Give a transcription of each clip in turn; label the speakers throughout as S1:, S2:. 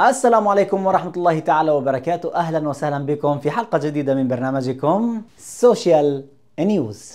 S1: السلام عليكم ورحمة الله تعالى وبركاته أهلا وسهلا بكم في حلقة جديدة من برنامجكم سوشيال نيوز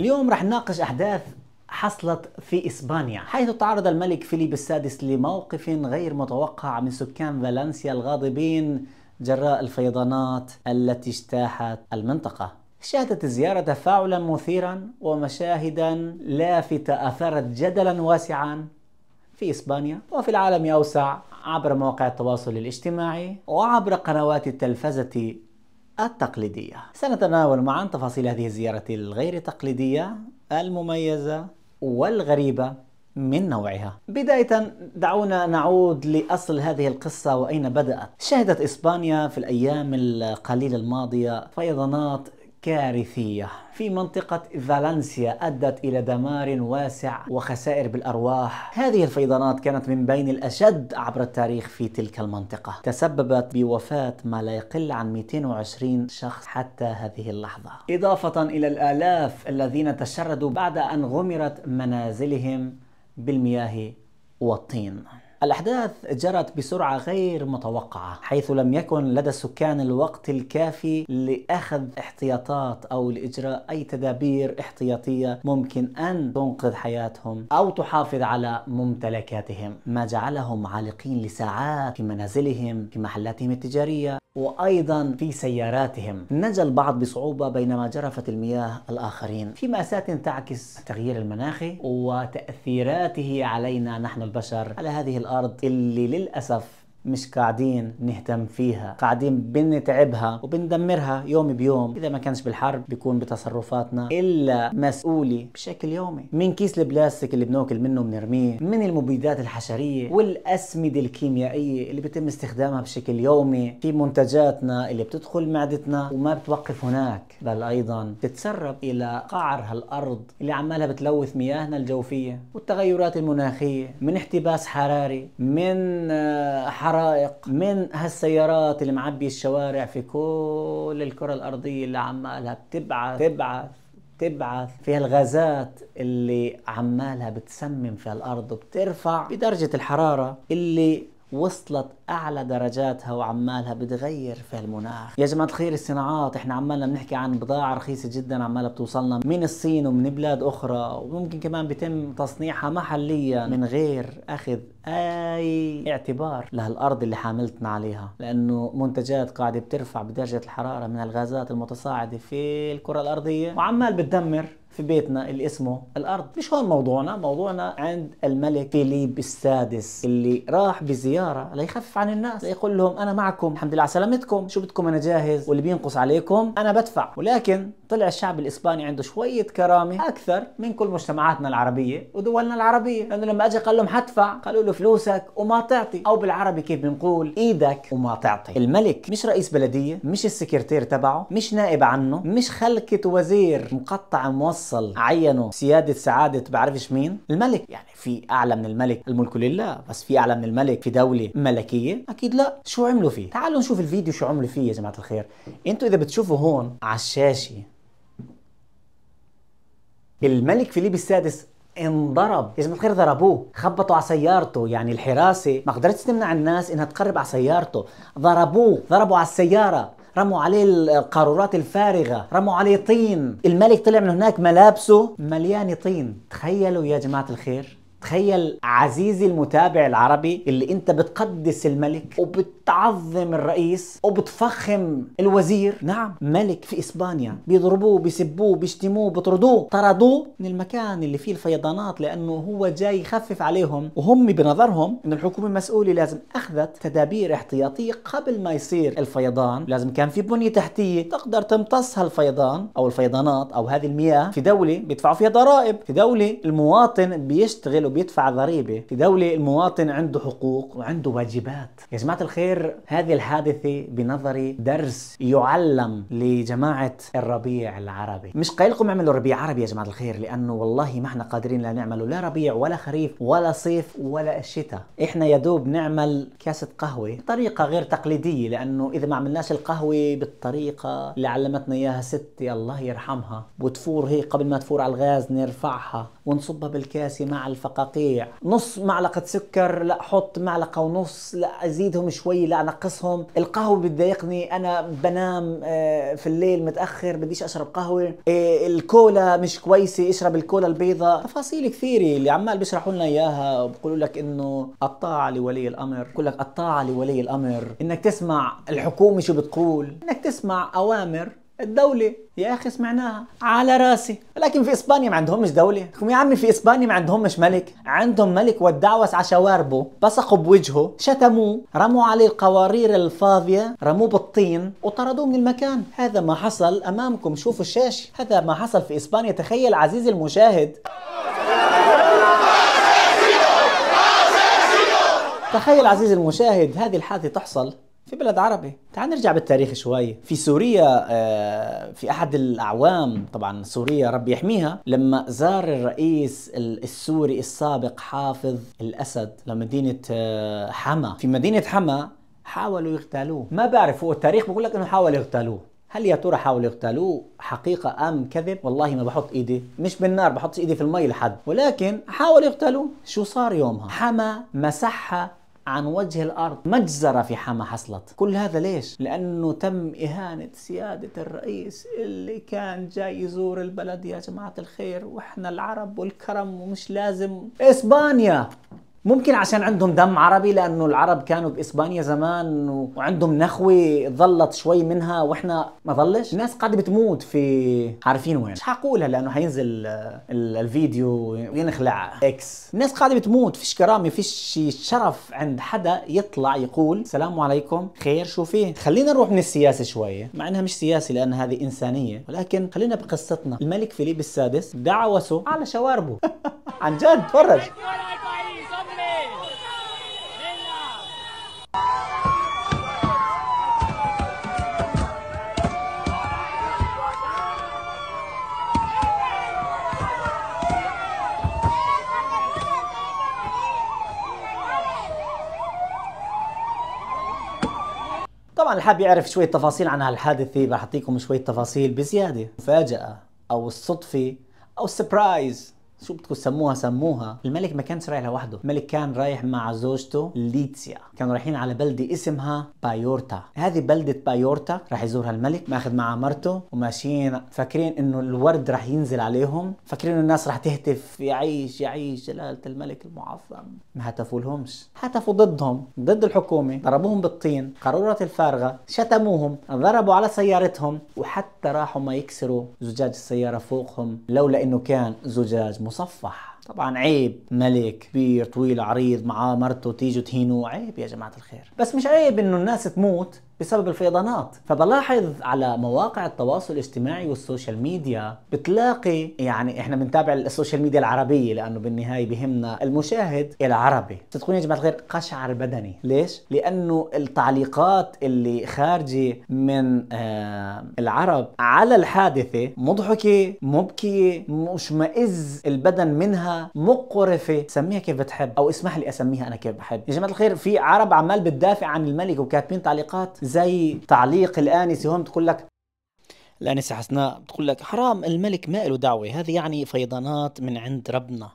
S1: اليوم رح نناقش أحداث حصلت في إسبانيا حيث تعرض الملك فيليب السادس لموقف غير متوقع من سكان فالنسيا الغاضبين جراء الفيضانات التي اجتاحت المنطقة شهدت الزيارة تفاعلا مثيرا ومشاهدا لافتة أثارت جدلا واسعا في إسبانيا وفي العالم أوسع عبر مواقع التواصل الاجتماعي وعبر قنوات التلفزة التقليدية سنتناول معا تفاصيل هذه الزيارة الغير تقليدية المميزة والغريبة من نوعها بداية دعونا نعود لأصل هذه القصة وأين بدأت شهدت إسبانيا في الأيام القليلة الماضية فيضانات كارثية في منطقة فالنسيا أدت إلى دمار واسع وخسائر بالأرواح هذه الفيضانات كانت من بين الأشد عبر التاريخ في تلك المنطقة تسببت بوفاة ما لا يقل عن 220 شخص حتى هذه اللحظة إضافة إلى الآلاف الذين تشردوا بعد أن غمرت منازلهم بالمياه والطين الأحداث جرت بسرعة غير متوقعة حيث لم يكن لدى السكان الوقت الكافي لأخذ احتياطات أو لإجراء أي تدابير احتياطية ممكن أن تنقذ حياتهم أو تحافظ على ممتلكاتهم ما جعلهم عالقين لساعات في منازلهم في محلاتهم التجارية وأيضا في سياراتهم نجا البعض بصعوبة بينما جرفت المياه الآخرين في مأساة تعكس التغيير المناخي وتأثيراته علينا نحن البشر على هذه الأرض اللي للأسف مش قاعدين نهتم فيها قاعدين بنتعبها وبندمرها يوم بيوم اذا ما كانش بالحرب بيكون بتصرفاتنا الا مسؤولي بشكل يومي من كيس البلاستيك اللي بناكل منه بنرميه من المبيدات الحشريه والاسمده الكيميائيه اللي بتم استخدامها بشكل يومي في منتجاتنا اللي بتدخل معدتنا وما بتوقف هناك بل ايضا بتتسرب الى قعر هالارض اللي عمالها بتلوث مياهنا الجوفيه والتغيرات المناخيه من احتباس حراري من حرارة الحرائق من هالسيارات اللي معبي الشوارع في كل الكرة الأرضية اللي عمالها بتبعث تبعث تبعث في الغازات اللي عمالها بتسمم في الارض وبترفع بدرجه الحراره اللي وصلت اعلى درجاتها وعمالها بتغير في المناخ يا جماعه الخير الصناعات احنا عمالنا بنحكي عن بضاعه رخيصه جدا عمالها بتوصلنا من الصين ومن بلاد اخرى وممكن كمان بيتم تصنيعها محليا من غير اخذ اي اعتبار لهالارض اللي حاملتنا عليها لانه منتجات قاعده بترفع بدرجه الحراره من الغازات المتصاعده في الكره الارضيه وعمال بتدمر في بيتنا اللي اسمه الارض مش هون موضوعنا موضوعنا عند الملك فيليب السادس اللي راح بزياره ليخفف عن الناس ليقول لهم انا معكم الحمد لله على سلامتكم شو بدكم انا جاهز واللي بينقص عليكم انا بدفع ولكن طلع الشعب الاسباني عنده شويه كرامه اكثر من كل مجتمعاتنا العربيه ودولنا العربيه لانه لما اجى قال لهم حدفع قالوا له فلوسك وما تعطي او بالعربي كيف بنقول ايدك وما تعطي الملك مش رئيس بلديه مش السكرتير تبعه مش نائب عنه مش خلكه وزير مقطع موصل حصل عينوا سياده سعاده بعرفش مين الملك يعني في اعلى من الملك الملك لله بس في اعلى من الملك في دوله ملكيه اكيد لا شو عملوا فيه تعالوا نشوف الفيديو شو عملوا فيه يا جماعه الخير انتوا اذا بتشوفوا هون على الشاشه الملك فيليب السادس انضرب يا جماعه الخير ضربوه خبطوا على سيارته يعني الحراسه ما قدرتش تمنع الناس انها تقرب على سيارته ضربوه ضربوا على السياره رموا عليه القارورات الفارغه رموا عليه طين الملك طلع من هناك ملابسه مليانه طين تخيلوا يا جماعه الخير تخيل عزيزي المتابع العربي اللي انت بتقدس الملك وبت بتعظم الرئيس وبتفخم الوزير نعم ملك في اسبانيا بيضربوه بيسبوه بيشتموه بيطردوه طردوه من المكان اللي فيه الفيضانات لانه هو جاي يخفف عليهم وهم بنظرهم ان الحكومه المسؤوله لازم اخذت تدابير احتياطيه قبل ما يصير الفيضان لازم كان في بنيه تحتيه تقدر تمتص هالفيضان او الفيضانات او هذه المياه في دوله بيدفعوا فيها ضرائب في دوله المواطن بيشتغل وبيدفع ضريبه في دوله المواطن عنده حقوق وعنده واجبات يا جماعه الخير تعتبر هذه الحادثة بنظري درس يعلم لجماعة الربيع العربي مش قايلكم اعملوا ربيع عربي يا جماعة الخير لأنه والله ما احنا قادرين لا نعمله لا ربيع ولا خريف ولا صيف ولا الشتاء احنا يدوب نعمل كاسة قهوة بطريقة غير تقليدية لأنه إذا ما عملناش القهوة بالطريقة اللي علمتنا إياها ستي الله يرحمها وتفور هي قبل ما تفور على الغاز نرفعها ونصبها بالكاسة مع الفقاقيع نص معلقة سكر لا حط معلقة ونص لا أزيدهم شوي لا انقصهم القهوه بتضايقني انا بنام آه، في الليل متاخر بديش اشرب قهوه إيه، الكولا مش كويسه اشرب الكولا البيضاء تفاصيل كثيره اللي عمال بيشرحوا لنا اياها وبقولوا لك انه الطاعه لولي الامر بقول لك الطاعه لولي الامر انك تسمع الحكومه شو بتقول انك تسمع اوامر الدولة يا أخي سمعناها على راسي لكن في إسبانيا ما عندهمش دولة يا عمي في إسبانيا ما عندهمش ملك عندهم ملك ودعوس على شواربه بصقوا بوجهه شتموه رموا عليه القوارير الفاضية رموه بالطين وطردوه من المكان هذا ما حصل أمامكم شوفوا الشاشة هذا ما حصل في إسبانيا تخيل عزيزي المشاهد تخيل عزيزي المشاهد هذه الحادثة تحصل في بلد عربي تعال نرجع بالتاريخ شوي في سوريا آه، في احد الاعوام طبعا سوريا رب يحميها لما زار الرئيس السوري السابق حافظ الاسد لمدينه آه، حما في مدينه حما حاولوا يغتالوه ما بعرف هو التاريخ بقول لك انه حاولوا يغتالوه هل يا ترى حاولوا يغتالوه حقيقة أم كذب؟ والله ما بحط إيدي مش بالنار بحط إيدي في المي لحد ولكن حاولوا يغتالوه شو صار يومها؟ حما مسحها عن وجه الأرض مجزرة في حما حصلت كل هذا ليش؟ لأنه تم إهانة سيادة الرئيس اللي كان جاي يزور البلد يا جماعة الخير وإحنا العرب والكرم ومش لازم إسبانيا ممكن عشان عندهم دم عربي لانه العرب كانوا باسبانيا زمان وعندهم نخوه ظلت شوي منها واحنا ما ظلش الناس قاعده بتموت في عارفين وين مش حقولها لانه حينزل الفيديو وينخلع اكس الناس قاعده بتموت فيش كرامه فيش شرف عند حدا يطلع يقول السلام عليكم خير شو فيه خلينا نروح من السياسه شويه مع انها مش سياسه لان هذه انسانيه ولكن خلينا بقصتنا الملك فيليب السادس دعوسه على شواربه عن جد تفرج طبعا اللي حاب يعرف شوية تفاصيل عن هالحادثة بحطيكم شوية تفاصيل بزيادة مفاجأة أو الصدفة أو سبرايز شو بدكم سموها سموها الملك ما كانش رايح لوحده الملك كان رايح مع زوجته ليتسيا كانوا رايحين على بلده اسمها بايورتا هذه بلده بايورتا راح يزورها الملك ماخذ معاه مرته وماشيين فاكرين انه الورد راح ينزل عليهم فاكرين الناس راح تهتف يعيش يعيش جلاله الملك المعظم ما هتفوا لهمش هتفوا ضدهم ضد الحكومه ضربوهم بالطين قاروره الفارغه شتموهم ضربوا على سيارتهم وحتى راحوا ما يكسروا زجاج السياره فوقهم لولا انه كان زجاج مصفح طبعا عيب ملك كبير طويل عريض معاه مرته تيجوا تهينوه عيب يا جماعه الخير بس مش عيب انه الناس تموت بسبب الفيضانات فبلاحظ على مواقع التواصل الاجتماعي والسوشيال ميديا بتلاقي يعني احنا بنتابع السوشيال ميديا العربية لأنه بالنهاية بهمنا المشاهد العربي صدقوني يا جماعة الخير قشعر بدني ليش؟ لأنه التعليقات اللي خارجة من آه العرب على الحادثة مضحكة مبكية مشمئز البدن منها مقرفة سميها كيف بتحب أو اسمح لي أسميها أنا كيف بحب يا جماعة الخير في عرب عمال بتدافع عن الملك وكاتبين تعليقات زي تعليق الآنسة هون بتقول لك الآنسة حسناء بتقول لك حرام الملك ما له دعوة هذه يعني فيضانات من عند ربنا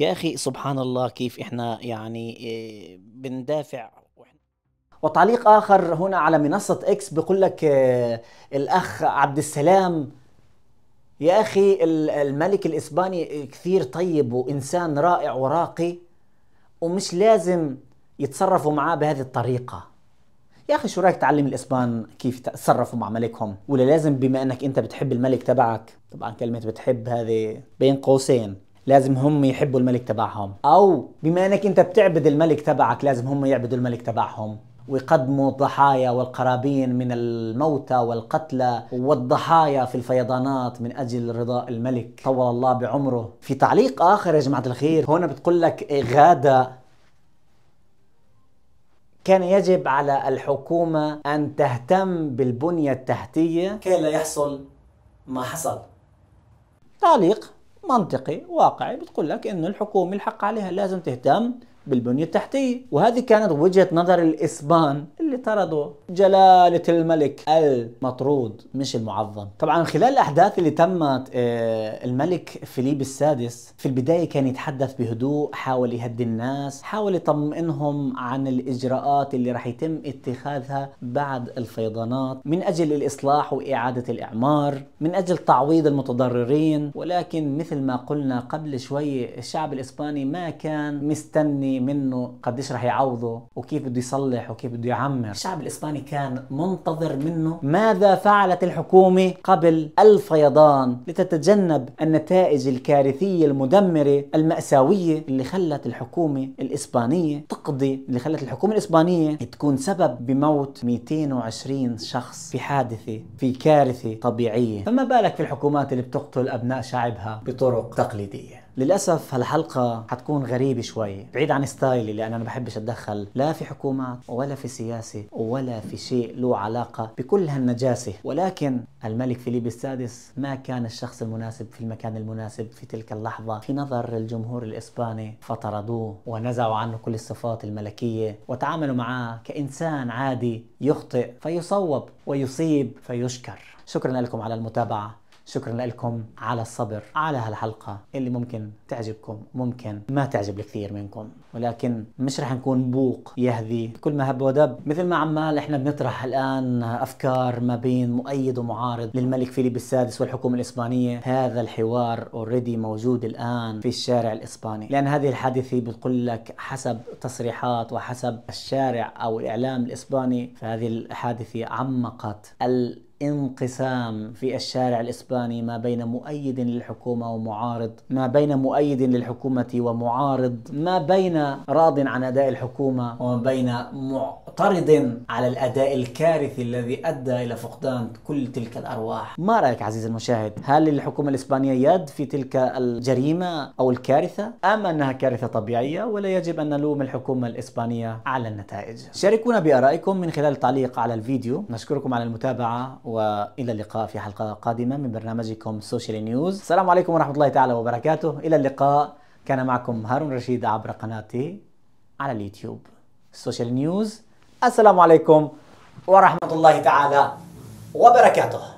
S1: يا أخي سبحان الله كيف إحنا يعني إيه، بندافع وتعليق آخر هنا على منصة إكس بيقول لك إيه، الأخ عبد السلام يا أخي الملك الإسباني كثير طيب وإنسان رائع وراقي ومش لازم يتصرفوا معاه بهذه الطريقة يا اخي شو رايك تعلم الاسبان كيف يتصرفوا مع ملكهم ولا لازم بما انك انت بتحب الملك تبعك طبعا كلمه بتحب هذه بين قوسين لازم هم يحبوا الملك تبعهم او بما انك انت بتعبد الملك تبعك لازم هم يعبدوا الملك تبعهم ويقدموا الضحايا والقرابين من الموتى والقتلى والضحايا في الفيضانات من اجل رضاء الملك طول الله بعمره في تعليق اخر يا جماعه الخير هنا بتقول لك غاده كان يجب على الحكومة أن تهتم بالبنية التحتية كي لا يحصل ما حصل تعليق منطقي واقعي بتقول لك انه الحكومة الحق عليها لازم تهتم بالبنية التحتية وهذه كانت وجهة نظر الإسبان اللي طردوا جلالة الملك المطرود مش المعظم طبعا خلال الأحداث اللي تمت آه، الملك فيليب السادس في البداية كان يتحدث بهدوء حاول يهدي الناس حاول يطمئنهم عن الإجراءات اللي راح يتم اتخاذها بعد الفيضانات من أجل الإصلاح وإعادة الإعمار من أجل تعويض المتضررين ولكن مثل ما قلنا قبل شوي الشعب الإسباني ما كان مستني منه قديش رح يعوضه وكيف بده يصلح وكيف بده يعمر الشعب الإسباني كان منتظر منه ماذا فعلت الحكومة قبل الفيضان لتتجنب النتائج الكارثية المدمرة المأساوية اللي خلت الحكومة الإسبانية تقضي اللي خلت الحكومة الإسبانية تكون سبب بموت 220 شخص في حادثة في كارثة طبيعية فما بالك في الحكومات اللي بتقتل أبناء شعبها بطرق تقليدية للاسف هالحلقه حتكون غريبه شوي بعيد عن ستايلي لان انا بحبش اتدخل لا في حكومات ولا في سياسه ولا في شيء له علاقه بكل هالنجاسه ولكن الملك فيليب السادس ما كان الشخص المناسب في المكان المناسب في تلك اللحظه في نظر الجمهور الاسباني فطردوه ونزعوا عنه كل الصفات الملكيه وتعاملوا معاه كانسان عادي يخطئ فيصوب ويصيب فيشكر شكرا لكم على المتابعه شكرا لكم على الصبر على هالحلقة اللي ممكن تعجبكم ممكن ما تعجب الكثير منكم ولكن مش رح نكون بوق يهذي كل ما هب ودب مثل ما عمال احنا بنطرح الآن أفكار ما بين مؤيد ومعارض للملك فيليب السادس والحكومة الإسبانية هذا الحوار اوريدي موجود الآن في الشارع الإسباني لأن هذه الحادثة بتقول لك حسب تصريحات وحسب الشارع أو الإعلام الإسباني فهذه الحادثة عمقت ال انقسام في الشارع الإسباني ما بين مؤيد للحكومة ومعارض ما بين مؤيد للحكومة ومعارض ما بين راض عن أداء الحكومة وما بين معترض على الأداء الكارثي الذي أدى إلى فقدان كل تلك الأرواح ما رأيك عزيزي المشاهد هل للحكومة الإسبانية يد في تلك الجريمة أو الكارثة أم أنها كارثة طبيعية ولا يجب أن نلوم الحكومة الإسبانية على النتائج شاركونا بآرائكم من خلال تعليق على الفيديو نشكركم على المتابعة والى اللقاء في حلقه قادمه من برنامجكم سوشيال نيوز السلام عليكم ورحمه الله تعالى وبركاته الى اللقاء كان معكم هارون رشيد عبر قناتي على اليوتيوب سوشيال نيوز السلام عليكم ورحمه الله تعالى وبركاته